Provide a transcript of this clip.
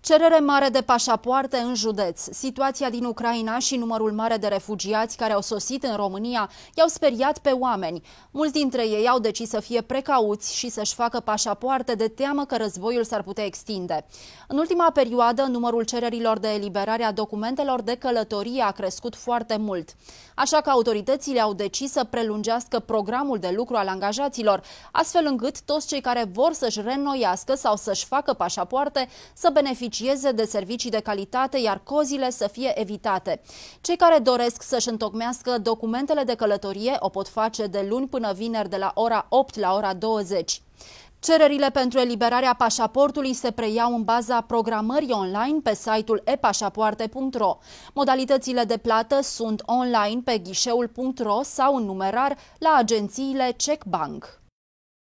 Cerere mare de pașapoarte în județ. Situația din Ucraina și numărul mare de refugiați care au sosit în România i-au speriat pe oameni. Mulți dintre ei au decis să fie precauți și să-și facă pașapoarte de teamă că războiul s-ar putea extinde. În ultima perioadă, numărul cererilor de eliberare a documentelor de călătorie a crescut foarte mult. Așa că autoritățile au decis să prelungească programul de lucru al angajaților, astfel încât toți cei care vor să-și reînnoiască sau să-și facă pașapoarte să beneficieze beneficieze de servicii de calitate, iar cozile să fie evitate. Cei care doresc să-și întocmească documentele de călătorie o pot face de luni până vineri de la ora 8 la ora 20. Cererile pentru eliberarea pașaportului se preiau în baza programării online pe site-ul epașapoarte.ro. Modalitățile de plată sunt online pe ghișeul.ro sau în numerar la agențiile Checkbank.